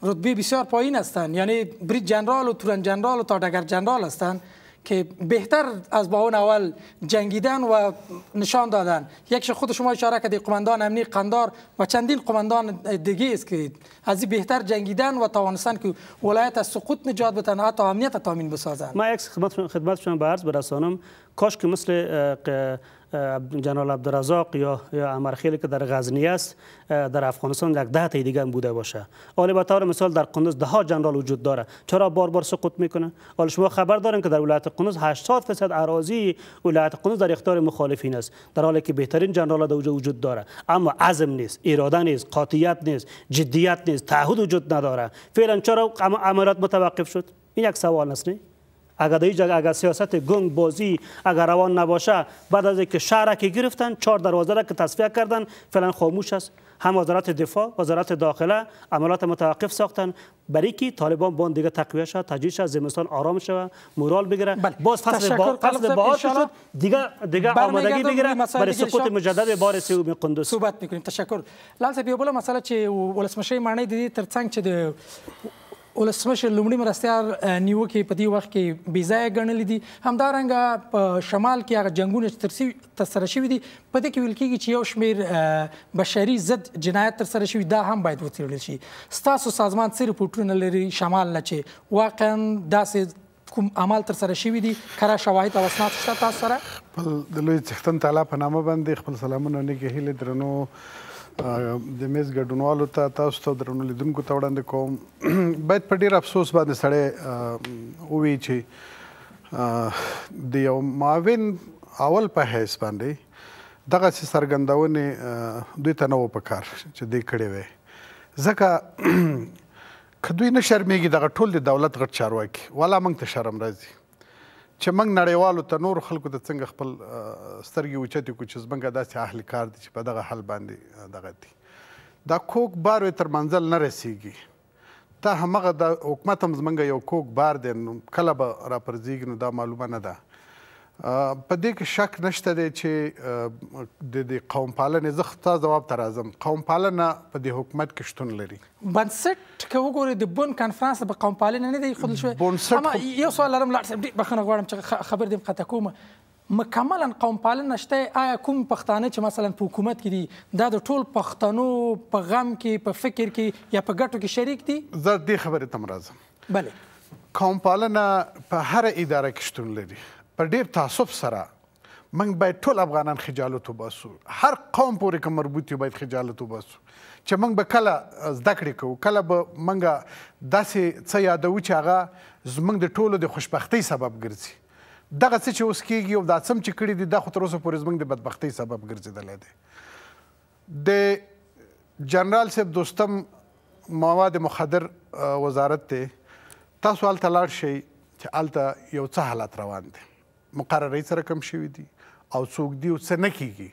رتبه بسیار پایین هستند یعنی بریت جنرال و تورن جنرال و تا دگر جنرال هستند که بهتر از با اون اول جنگیدن و نشان دادن یکش خود شما اشاره کردی قماندان امنی قندار و چندین قماندان دیگه است که از بهتر جنگیدن و توانستن که ولایت از سقوط نجات بدن حتی امنیت تامین بسازن ما یک خدمت خدمت شما به عرض برسانم کاش که مثل جنرال عبدالرزاق یا یا امرخیل که در غزنی است در افغانستان یک ده تا دیگه بوده باشه حالا به طور مثال در قندوز ده ها جنرال وجود داره چرا بار بار سقوط میکنه حالا شما خبر دارین که در ولایت قندوز 80 درصد اراضی ولایت قندوز در اختیار مخالفین است در حالی که بهترین جنرال در وجود داره اما عزم نیست اراده نیست قاطعیت نیست جدیت نیست تعهد وجود نداره فعلا چرا عملیات متوقف شد این یک سوال است نه اگر در اگر سیاست گنگ بازی اگر روان نباشه بعد از اینکه شهر که گرفتن چهار دروازه را که تصفیه کردن فعلا خاموش است هم وزارت دفاع وزارت داخله عملات متوقف ساختن برای که طالبان بان دیگه تقویه شد تجدید شد زمستان آرام شود مورال بگیره بله. باز فصل با فصل شد دیگه دیگه آمادگی بگیره برای سقوط مجدد بار سوم قندوز صحبت میکنیم تشکر لال صاحب یو بل مسئله چې ولسمشری دیدی دي ترڅنګ ولسمشر لومړي مرستیار نیوکې په دې وخت کې بې ځایه ګڼلې دي همدارنګه په شمال کې هغه جنگونه چې ترسره شوي دي په دې کې ویل کېږي چې یو شمېر بشري ضد جنایت ترسره شوي دا هم باید وڅېړل شي ستاسو سازمان څه رپورټونه لري شمال نه چې واقعا داسې کوم اعمال تر سره شوي دي کره شواهد او اسناد شته تاسو سره بل د لوی څښتن تعالی په نامه باندې خپل سلامونه نیکې هیلې درنو د میز ګډونوالو ته تاسو ته درنو لیدونکو ته وړاندې کوم [clears throat] باید په ډیر افسوس باندې سړی ووي چې د یو معاون اول په حیث باندې دغه څرګندونه دوی ته نه و پکار چې دې کړې وې ځکه [clears throat] کدوې نه شرمېږي دغه ټول د دولت غټ چارواکي ولا موږ ته شرم راځي چې موږ نړیوالو ته نور خلکو ته څنګه خپل سترګې اوچتې کړو چې زموږ داسې اهل کار دي چې په دغه حل باندې دغه دي دا کوک بار تر منزل نه رسیږي ته همغه د حکومت هم زمونږ یو کوک بار دی نو کله به راپرځېږي نو دا معلومه نه ده په دې کې شک نشته دی چې د د قوم پالنې زه ته ځواب ته راځم قوم پالنه په دې حکومت کې شتون لري بنسټ که وګورئ د بون کانفرانس په قوم پالنه نه دی ښودل شوی بنسټ یو سوال لرم لاړ صاحب بخښنه غواړم چې خبر دې قطع کوم مکملا قوم پالنه شته آیا کوم پښتانه چې مثلا په حکومت کې دي دا د ټول پښتنو په غم کې په فکر کې یا په ګټو کې شریک دي زه دې خبرې ته راځم بله قوم پالنه په هر اداره کې شتون لري په ډیر تعصب سره موږ باید ټول افغانان خجالت وباسو هر قوم پورې که مربوط یو باید خجالت وباسو چې موږ به کله زده کړې کوو کله به موږ داسې څه یادوو چې هغه زموږ د ټولو د خوشبختۍ سبب ګرځي دغه څه چې اوس کېږي او دا څم چې کړي دي دا خو تر اوسه پورې زموږ د بدبختۍ سبب ګرځېدلی دی د جنرال صاحب دوستم مواد مخدر وزارت دی تاسو هلته لاړ شئ چې هلته یو څه حالات روان دي مقررې سره کم شوې دي او څوک دی او څه نه کیږي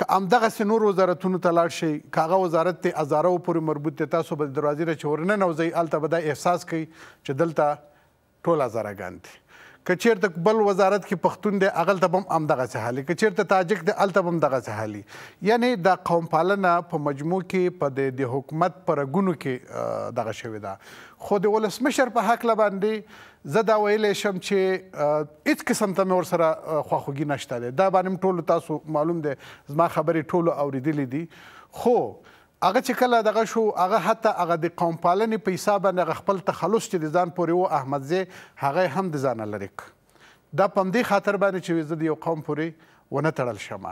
که ام دغه سنور وزارتونو ته لاړ شي کاغه وزارت ته ازاره پورې مربوط ته تاسو به دروازې نه چورنه نوځي الته به دا احساس کوي چې دلته ټول ازاره ګان دي که چیرته بل وزارت کې پښتون دی هغه ته هم همدغه څه حالي که چیرته تاجک دی هلته هم دغه څه حالي یعنی د قوم پالنه په مجموع کې په د حکومت په رګونو کې دغه شوې ده خو د ولسمشر په هکله باندې زه دا ویلی شم چې هېڅ قسم ته مې ورسره خواخوږي نشته دی دا باندې ټولو تاسو معلوم دی زما خبرې ټولو اورېدلې دي خو هغه چې کله دغه شو هغه حتی هغه د قوم پالنې په حساب نه خپل تخلص چې د ځان پورې و احمدزی هغه هم د ځان لري دا پم دې خاطر باندې چې زه د یو قوم پورې ونه تړل شم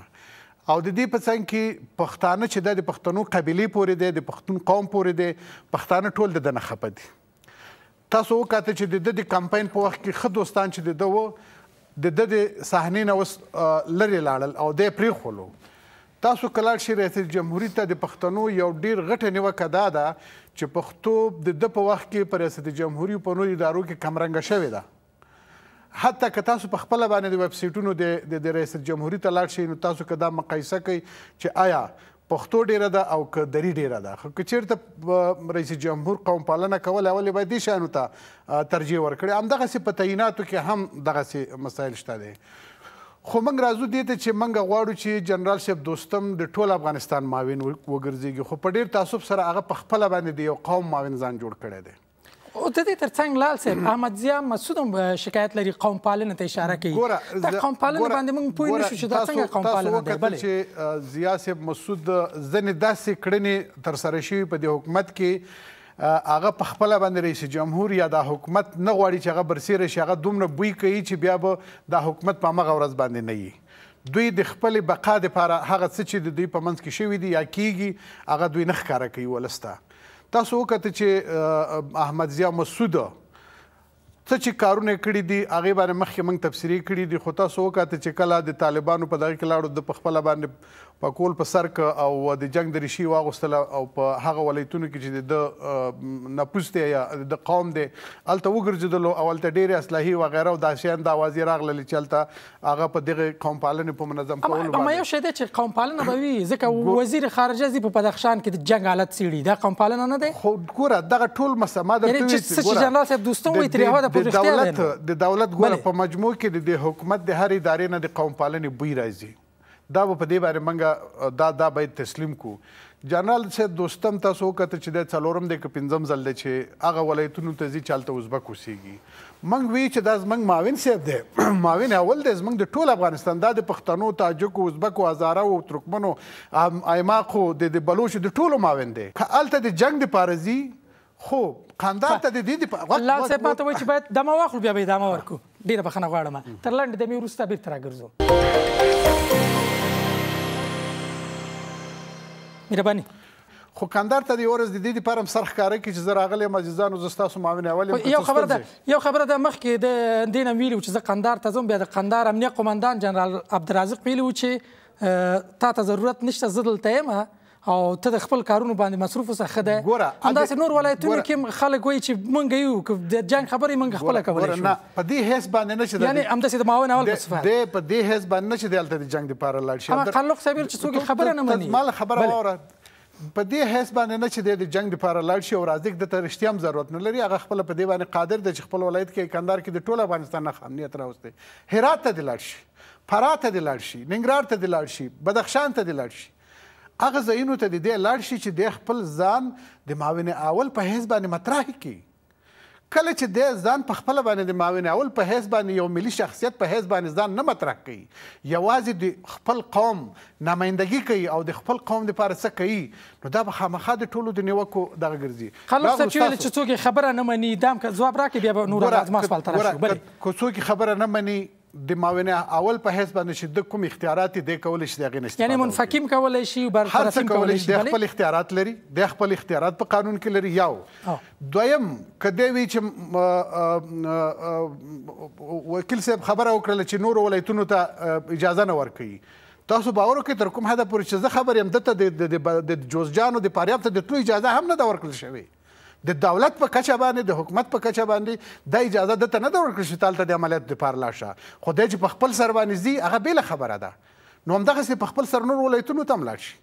او د دې په څنګ کې پښتانه چې د پښتنو قبيله پورې دي د پښتون قوم پورې دي پښتانه ټول د نه خپه دي تاسو وکړه چې د دې کمپاین په وخت کې خو دوستان چې د دوه د د صحنې نه وس لری لاړل او د پری خلو تاسو کلاړ شي رئیس جمهوریت ته د پښتنو یو ډیر غټه نیوکه دا ده چې پښتو د د په وخت کې پر ریاست جمهوریت په نورو ادارو کې کمرنګه شوې ده حتی که تاسو په خپل باندې د ویب سټونو د د رئیس جمهوریت ته لاړ شئ نو تاسو کدا مقایسه کوي چې آیا پښتو ډیره ده او که دری ډیره ده خو چیرته رئیس جمهور قوم پالنه کول اول باید دې شانو ته ترجیح ورکړي همدغه سي په تعیناتو کې هم دغه سي مسایل شته دي خو موږ راځو دې ته چې موږ غواړو چې جنرال صاحب دوستم د ټول افغانستان معاون وګرځيږي خو په ډیر تعصب سره هغه په خپل باندې د یو قوم معاون ځان جوړ کړی دی او د دې ترڅنګ لال صاحب [clears throat] احمد ضیا مسعود هم شکایت لري قوم پالنه ته اشاره کوي دا قوم پالنه باندې موږ پوه نه شو چې دا څنګه قوم پالنه ده بلې چې ضیا صاحب مسعود ځنې داسې کړنې تر سره شوی په دې حکومت کې هغه په خپل باندې رئیس جمهور یا د حکومت نه غواړي چې هغه برسیره شي هغه دومره بوی کوي چې بیا به د حکومت په مغه ورځ باندې نه یي دوی د خپل بقا لپاره هغه څه چې د دوی په منځ کې شوی دی یا کیږي هغه دوی نه ښکارا کوي ولسته تاسو وکړه چې احمد ضیا مسعود څه چې کارونه کړی دي هغه باندې مخکې موږ تفسیری کړی دي خو تاسو وکړه چې کله د طالبانو په دغه کې لاړو د خپل باندې په کول په سر ک او د جنگ د ریشي واغوستل او په هغه ولایتونو کې چې د نپوسته یا د قوم دی الته وګرځیدل او الته ډیره اسلحي و غیره او داسیان د اوازې راغله چلته هغه په دغه قوم پالنې په منظم کول باندې اما یو شی دی چې قوم پالنه به وي [coughs] ځکه وزیر خارجه زی په بدخشان کې د جنگ حالت سیړي دا قوم پالنه نه دی خو ګوره دغه ټول مسمه د توې چې جنرال صاحب دوستون وي تریوا د دولت د دولت ګوره په مجموع کې د حکومت د هر ادارې نه د قوم پالنې بوی راځي دا په دې باندې منګه دا دا باید تسلیم کو جنرال صاحب دوستم تاسو کته چې د څلورم د پنځم ځل د چې هغه ولایتونو ته ځي چالت ازبک وسیږي منګ وی چې دا زمنګ ماوین صاحب دی [clears throat] ماوین اول د زمنګ د ټول افغانستان د پښتنو تاجکو ازبکو هزارو او ترکمنو ایماقو د بلوچ د ټولو ماوین دی کالته د جنگ د پارزي خو قندار ته د دې د الله صاحب ماته وایي چې باید دمه واخلو بیا به دمه ورکو ډیره بخنه غواړم تر لاندې د مې ورسته بیرته راګرځم مهرباني خو کندار ته د اورز د دې لپاره هم سرخ کار کوي چې زه راغلی یم عزیزانو زه ستاسو معاون اول یو خبره ده یو خبره ده مخکې د دې نه ویلي چې زه قندار ته ځم بیا د قندار امنیه قومندان جنرال عبدالرازق ویلي و چې تا ته ضرورت نشته زه دلته یم او ته د خپل کارونو باندې مصروف اوسه ښه دی همداسې نور ولایتونو کې خلک وایي چې مونږ یو د جنګ خبرې مونږ خپله کولی شو په دې حیث باندې نه چې یعنې همداسې د معاون اول په صفت دی په دې حیث باندې نه چې دی هلته د جنګ دپاره لاړ شي هغه خلق صاحب چې څوک خبره نه مني ما خبره واوره په دې حیث باندې نه چې د جنگ لپاره لاړ شي او راځي د ترشتي هم ضرورت نه لري هغه خپل په دې باندې قادر دی چې خپل ولایت کې کندهار کې د ټول افغانستان نه امنیت راوستي هرات ته دی لاړ شي فرات ته دی لاړ شي ننګرهار ته دی لاړ شي بدخشان ته دی لاړ شي هغه ځایونو ته د دې لاړ شي چې د خپل ځان د معاون اول په حیث باندې مطرح کړي کله چې د ځان په خپل باندې د معاون اول په حیث باندې یو ملي شخصیت په حیث باندې ځان نه مطرح کوي یوازې د خپل قوم نمائندګي کوي او د خپل قوم لپاره څه کوي نو دا به خامخا د ټولو د نیوکو دغه ګرځي خلک څه چې چې څوک خبره نه مني دام که ځواب راکړي بیا به نور راځم خپل طرف بل که څوک خبره نه مني د معاونه اول په حساب باندې چې د کوم اختیارات د کول شي دغه نشته یعنی منفکم کولای شي برطرفین کولای شي د خپل اختیارات لري د خپل اختیارات په قانون کې لري یاو دویم کدی وی چې وکیل صاحب خبره وکړه چې نور ولایتونو ته اجازه نه ورکړي تاسو باور کوئ تر کوم حدا پورې چې زه خبر یم دته د جوزجان او د فاریاب ته د ټول اجازه هم نه دا ورکړل شوی د دولت په کچه باندې د حکومت په کچه باندې د اجازه د ته نه درکړي چې تالته د عملیات لپاره لاشه خو دی چې په خپل سر باندې ځي هغه بله خبره ده نو همدغسې په خپل سر نور ولایتونو ته هم لاړ شي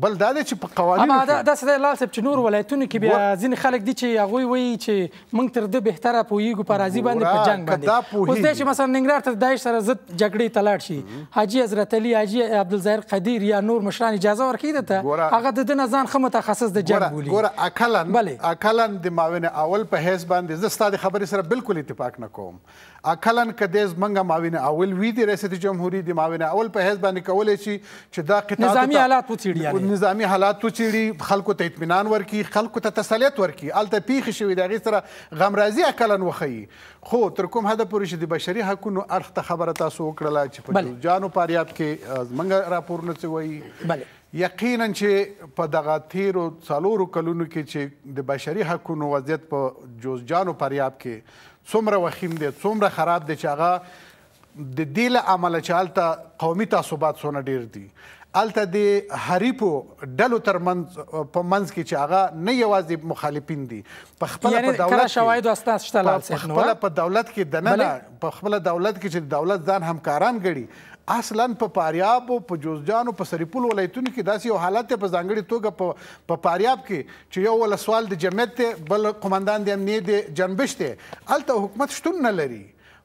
بل دا چې په قوانینو اما دا داسې دی لال صاحب چې نور ولایتونو کې بیا ځینې خلک دي چې هغوی وایي چې موږ تر ده بهتره پوهېږو په راضي باندې په جنګ باندې اوس دی چې مثلا ننګرهار ته د داعش سره ضد جګړې ته لاړ شي حاجي حضرت علي حاجي عبدالظاهر قدیر یا نور مشران اجازه ورکوي ده ته هغه د ده نه ځان ښه متخصص د جنګ بولي ګوره اکلا اکلا د معاون اول په حیث باندې زه ستا د خبرې سره بالکل اتفاق نه کوم اکلن کدیز منګه ماوینه اول وی دی ریاست جمهوریت دی ماوینه اول په هیڅ باندې کولای شي چې دا قطاع نظامی حالات وڅېړي یعنی نظامی حالات وڅېړي خلکو ته اطمینان ورکړي خلکو ته تسلیت ورکړي الته پیښ شوی دا غي سره غمرازي اکلن وخی خو تر کوم هدف پورې چې د بشري حقوقو اړخ ته خبره تاسو وکړه چې په جانو پاریاب کې منګه راپورونه څه وایي بله یقینا چې په دغه تیرو څلورو کلونو کې چې د بشري حقوقو وضعیت په جوزجان او پریاب کې څومره وخیم دی څومره خراب دی چې هغه د دې له امله چې هلته قومي تعصبات څونه ډېر دي الته د حریفو ډلو تر منځ په منځ کې چې هغه نه یوازې مخالفین دي په خپل په دولت کې شواهد استاد شته لا په خپل په دولت کې دنه په خپل دولت کې چې دولت ځان همکاران ګړي اصلا په پاریاب او په جوزجان او په سرپل ولایتونو کې داسې یو حالت په ځانګړي توګه په په پاریاب کې چې یو ول سوال د جمعیت بل قومندان د امنیت جنبشته الته حکومت شتون نه لري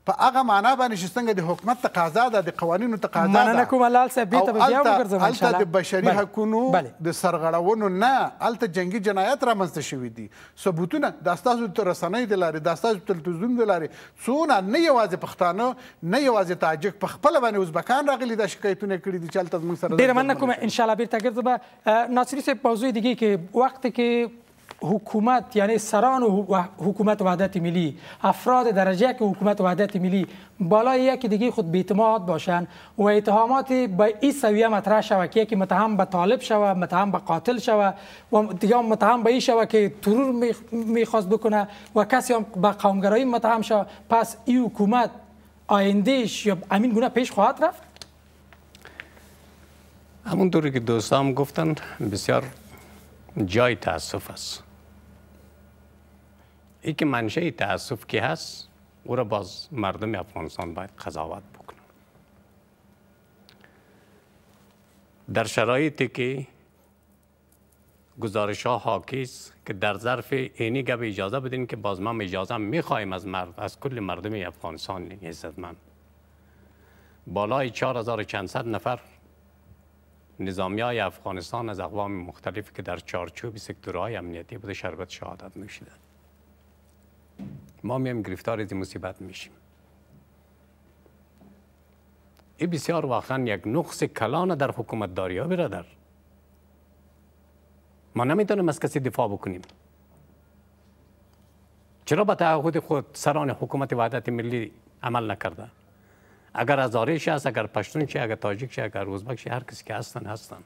په هغه معنا باندې چې څنګه د حکومت تقاضا ده د قوانینو تقاضا ده مننه کوم لال صاحب بیرته بیا وګرځم ان شاء الله د بشري حقوقو د سرغړونو نه الته جنگي جنایت رامنځته شوي دي ثبوتونه د استاسو تر رسنۍ د لارې د استاسو تلویزیون د لارې څونه نه یوازې پښتانه نه یوازې تاجک په خپل باندې ازبکان راغلي د شکایتونه کړي دي چې الته موږ سره ډیر مننه کوم ان شاء الله بیرته ګرځم ناصری صاحب موضوع دیگه کې وخت کې حکومت یعنی سران و حکومت وحدت ملی افراد درجه که حکومت وحدت ملی بالای یکی دیگه خود بیتماد باشند و اتهامات به این سویه مطرح شوه که یکی متهم به طالب شوه متهم به قاتل شوه و دیگه متهم به این شوه که ترور میخواست بکنه و کسی هم به قومگرایی متهم شوه پس این حکومت آیندهش یا امین گونه پیش خواهد رفت همون که دوستان گفتند بسیار جای تاسف است ای که منشه تعصف که هست او را باز مردم افغانستان باید قضاوت بکنم در شرایطی که گزارش ها حاکی است که در ظرف عینی گپ اجازه بدین که باز من اجازه میخواهیم از مرد از کل مردم افغانستان من بالای چندصد نفر نظامی های افغانستان از اقوام مختلف که در چارچوب سکتورهای امنیتی بوده شربت شهادت نوشیدند ما میم گرفتار از مصیبت میشیم ای بسیار واقعا یک نقص کلان در حکومت داری ها برادر ما نمیتونیم از کسی دفاع بکنیم چرا به تعهد خود سران حکومت وحدت ملی عمل نکرده اگر شه هست اگر پشتون شه اگر تاجیک شه اگر روزبک شه هر کسی که هستن هستن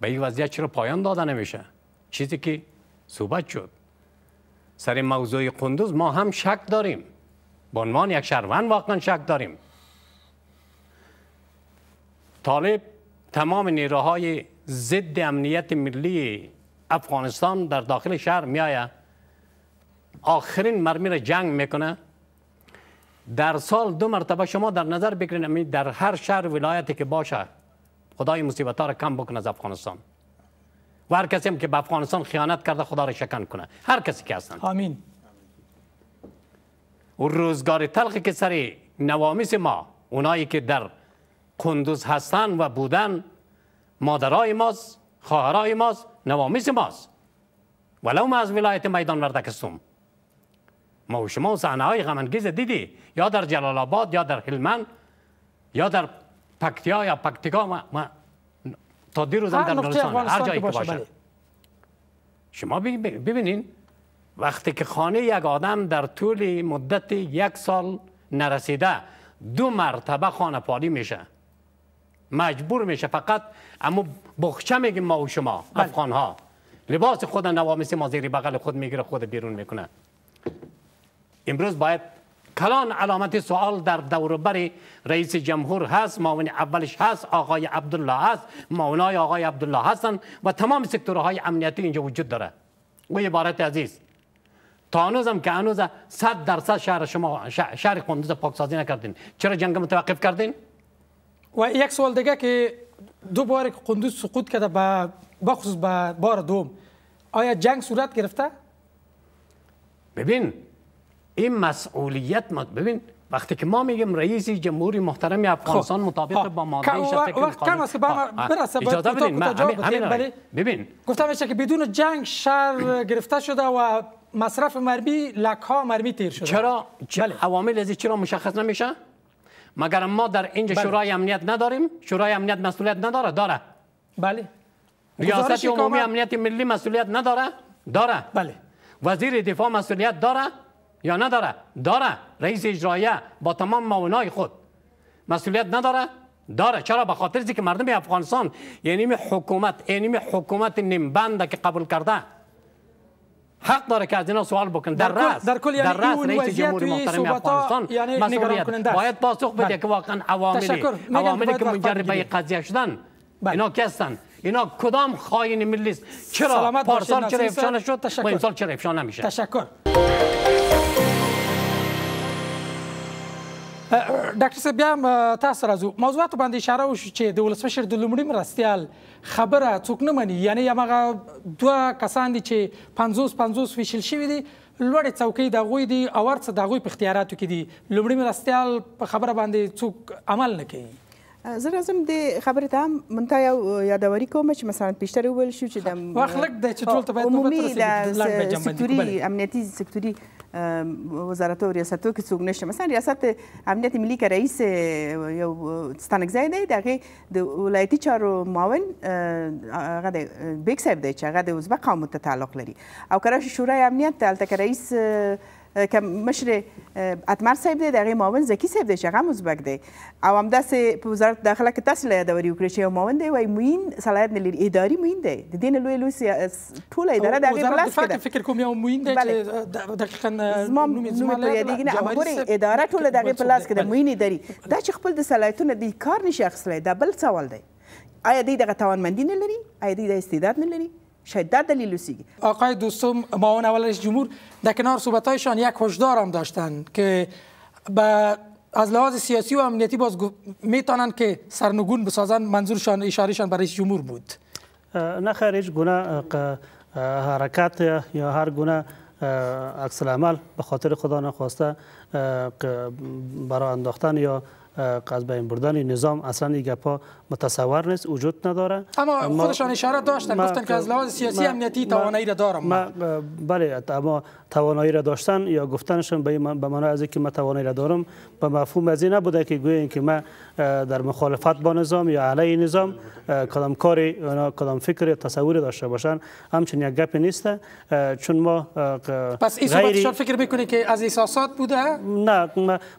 به این وضعیت چرا پایان داده نمیشه چیزی که صحبت شد سر موضوع قندوز ما هم شک داریم به عنوان یک شهروند واقعا شک داریم طالب تمام نیروهای ضد امنیت ملی افغانستان در داخل شهر میآید آخرین مرمی را جنگ میکنه در سال دو مرتبه شما در نظر بگیرید یعنی در هر شهر ولایتی که باشه خدای مصیبت ها را کم بکنه از افغانستان و هر کسی هم که به افغانستان خیانت کرده خدا را شکن کنه هر کسی که هستند آمین و روزگار تلخی که سر نوامیس ما اونایی که در قندوز هستند و بودن مادرای ماست خواهرای ماست نوامیس ماست ولو ما از ولایت میدان وردک ما و شما صحنه های غمنگیز دیدی یا در جلال آباد یا در هلمند یا در پکتیا یا پکتیکا ما تا دیر در نورستان هر جایی که باشه بله. شما ببینین وقتی که خانه یک آدم در طول مدت یک سال نرسیده دو مرتبه خانه پالی میشه مجبور میشه فقط اما بخچه میگیم ما و شما بله. ها لباس خود نوامسی ما زیر بغل خود میگیره خود بیرون میکنه امروز باید کلان علامت سوال در دوربر رئیس جمهور هست معاون اولش هست آقای عبدالله هست معاونای آقای عبدالله هستن و تمام سکتورهای امنیتی اینجا وجود داره و عبارت عزیز تا هنوزم که هنوز 100 درصد شهر شما شهر قندوز پاکسازی نکردین چرا جنگ متوقف کردین و یک سوال دیگه که دو بار قندوز سقوط کرده با بخصوص با بار دوم آیا جنگ صورت گرفته ببین این مسئولیت ما ببین وقتی که ما میگیم رئیس جمهوری محترم افغانستان خب، خب. مطابق با ماده 61 خب، وقت کم است که به برسه اجازه تو بله. ببین گفتم که بدون جنگ شهر گرفته شده و مصرف مرمی لکها مرمی تیر شده چرا بله. عوامل از چرا مشخص نمیشه مگر ما در اینجا بله. شورای امنیت نداریم شورای امنیت مسئولیت نداره داره بله ریاست عمومی امنیت ملی مسئولیت نداره داره بله وزیر دفاع مسئولیت داره یا نداره داره رئیس اجرایه با تمام معاونای خود مسئولیت نداره داره چرا به خاطر که مردم افغانستان یعنی حکومت یعنی حکومت نیم که قبول کرده حق داره که از اینا سوال بکن در, در در کل یعنی در رئیس جمهور محترم افغانستان یعنی مسئولیت باید پاسخ بده بله. که واقعا عواملی عواملی که منجر به قضیه شدن بله. اینا کی اینا کدام خاین ملی چرا پارسال چرا نشد تشکر امسال چرا نمیشه تشکر ډاکټر صاحب بیا تاسو راځو موضوعاتو باندې اشاره وشو چې د ولسمشر د لومړي مرستیال خبره څوک نه مني یعنی هغه دوه کسان دي چې 50 50 ویشل شوي دي لوړې څوکۍ د غوي دي او ورڅ د غوي په اختیاراتو کې دي لومړي مرستیال په خبره باندې څوک عمل نه کوي زه راځم د خبرې ته هم مونږ یو یادوري کوم چې مثلا پیشتر ویل شو چې د واخلق د چې ټول ته باید عمومي د سکتوري امنیتي سکتوري وزارت او ریاستو کې څوک نشته مثلا ریاست امنیت ملي کې رئیس یو ستانکزای دی دغه د ولایتي چارو معاون هغه د بیک صاحب دی چې هغه د ازبک قوم ته تعلق لري او کرا شورای امنیت دلته رئیس مشر اتمر صاحب دی د هغې معاون زکي صاحب دی چې هغه هم ازبک دی او همداسې په وزارت داخله کې تاسې له یادوري وکړې چې یو معاون دی وایي موین صلاحیت نه لري اداري موین دی د دې نه لوی لوی ټوله اداره د هغې په لاس کې ده فکر کوم یو موین دی چې دقیقا زما نوم یې په یادېږي نه اما ګورې اداره ټوله د هغې په لاس کې ده موین اداري دا چې خپل د صلاحیتونه دی کار نشي اخیستلی دا بل سوال دی آیا دوی دغه توانمندي نه لري آیا دوی د استعداد نه لري شاید دلیل آقای دوستم ما اول رئیس جمهور در کنار صحبتایشان یک هشدار هم داشتن که به از لحاظ سیاسی و امنیتی باز میتونن که سرنگون بسازن منظورشان اشارهشان برای جمهور بود نه خارج حرکت یا هر گونه عکس عمل به خاطر خدا نخواسته برای انداختن یا از این بردن نظام اصلا این گپا متصور نیست وجود نداره اما خودشان اشاره داشتن گفتن که از لحاظ سیاسی امنیتی توانایی را دارم بله اما توانایی را داشتن یا گفتنشون به من از اینکه من توانایی را دارم به مفهوم از این نبوده که گویا اینکه من در مخالفت با نظام یا علیه نظام کدام کاری کدام فکر یا تصور داشته باشن همچنین یک گپ نیست چون ما پس این غیری... فکر میکنی که از احساسات بوده نه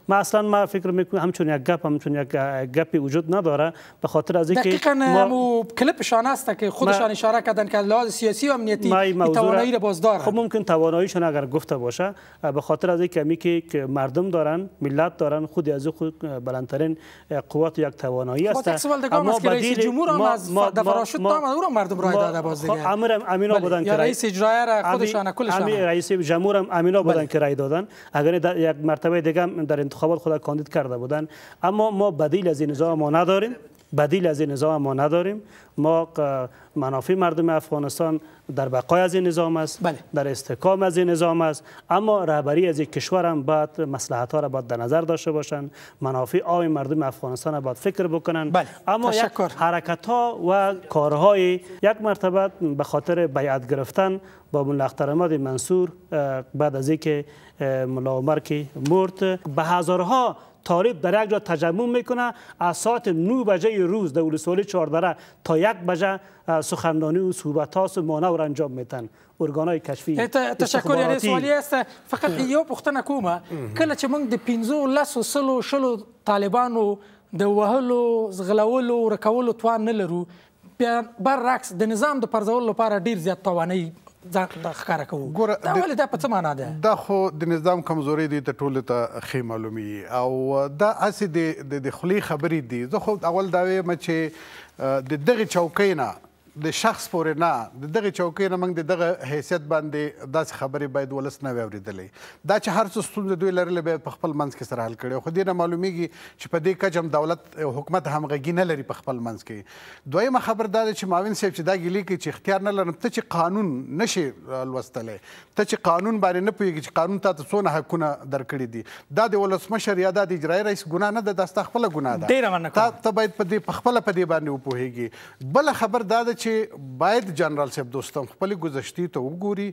ما اصلا ما فکر میکنیم همچنین یک گپ همچنین یک گپی وجود نداره به خاطر از اینکه دقیقاً ما... کلپ کلپشان است که خودشان اشاره کردن که لحاظ سیاسی و امنیتی توانایی را باز خب ممکن تواناییشان اگر گفته باشه به خاطر از اینکه که مردم دارن ملت دارن خود از خود بلندترین قوات یک توانایی خب، است اما بدیل جمهور هم از فراشوت آمد او را مردم رای داده باز خب، دیگه امر امینا بودن بله، رئیس اجرایی را خودشان کلشان رئیس جمهور هم امینا بودن بله. که رای دادن اگر یک مرتبه دیگه در انتخابات خود کاندید کرده بودن اما ما بدیل از این نظام ما نداریم بدیل از این نظام ما ما منافع مردم افغانستان در بقای از این نظام است بله. در استحکام از این نظام است اما رهبری از یک کشور هم باید مسلحت ها را باید در نظر داشته باشند منافع آی مردم افغانستان را باید فکر بکنند بله. اما تشکر. حرکت ها و کارهای یک مرتبه به خاطر بیعت گرفتن با ملاختر منصور بعد از اینکه ملا عمر که مرد به هزارها طالب در یک جا تجمع میکنه از ساعت 9 بجه روز در ولسوالی چهاردره تا یک بجه سخنرانی و صحبت ها و مانور انجام میتن ارگانای کشفی تشکر یعنی سوالی است فقط یو پوښتنه کومه کله چې موږ د 15 لسو سلو شلو طالبانو د وهلو زغلولو رکولو توان نه لرو بیا برعکس د نظام د پرځولو لپاره ډیر زیات توانایي ځان ښکارا کوو ګوره دا ولې دا په څه معنا ده دا خو د نظام کمزوري دی ته ټول ته خې معلومي او دا اسی د د خلی خبرې دي زه خو اول دا وایم چې د دغه چوکۍ نه د شخص پورې نه د دغه چوکۍ نه موږ د دغه حیثیت باندې داسې خبرې باید ولس نه وي اورېدلې دا چې هر څه ستونزه دوی لرلې باید په خپل منځ کې سره حل کړي خو دې نه معلومیږي چې په دې کچم دولت حکومت همغږي نه لري په خپل منځ کې دویمه خبر دا چې معاون صاحب چې دا ګیلي کې چې اختیار نه لرم ته چې قانون نشي لوستلی ته چې قانون باندې نه پوهیږي چې قانون تاسو څونه حقونه درکړي دي دا د ولسمشر یا د اجرایي رئیس ګناه نه ده دا ستا خپله ګناه ده ډېره مننه کوم ته باید په دې په خپله په دې باندې وپوهیږي بله خبر دا ده چې چې باید جنرال صاحب دوستم خپل گذشتي ته وګوري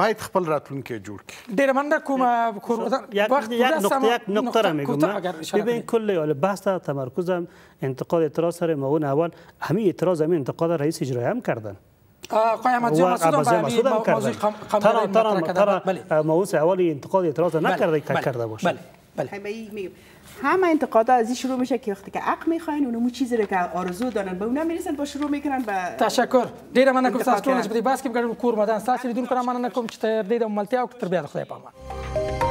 باید خپل راتلونکی جوړ کړي ډیر مننه کوم وقت یک نقطه یک نقطه را میگم ببین کل بحث تمرکزم انتقاد اعتراض سر اون اول همین اعتراض همین انتقاد رئیس اجرایی هم کردن آقای احمدزی مسعود هم موضوع قمر مطرح کرده بله موضوع اولی انتقاد اعتراض نکرده که کرده باشه بله بله همه انتقادا از این شروع میشه که وقتی که عقل میخواین اونم چیزی رو که آرزو دارن به اون میرسن با شروع میکنن به تشکر دیر من کوم تاسو بدی بس که ګرم کور مدان تاسو کنم من کوم چې دیدم ملتیا خدای پامان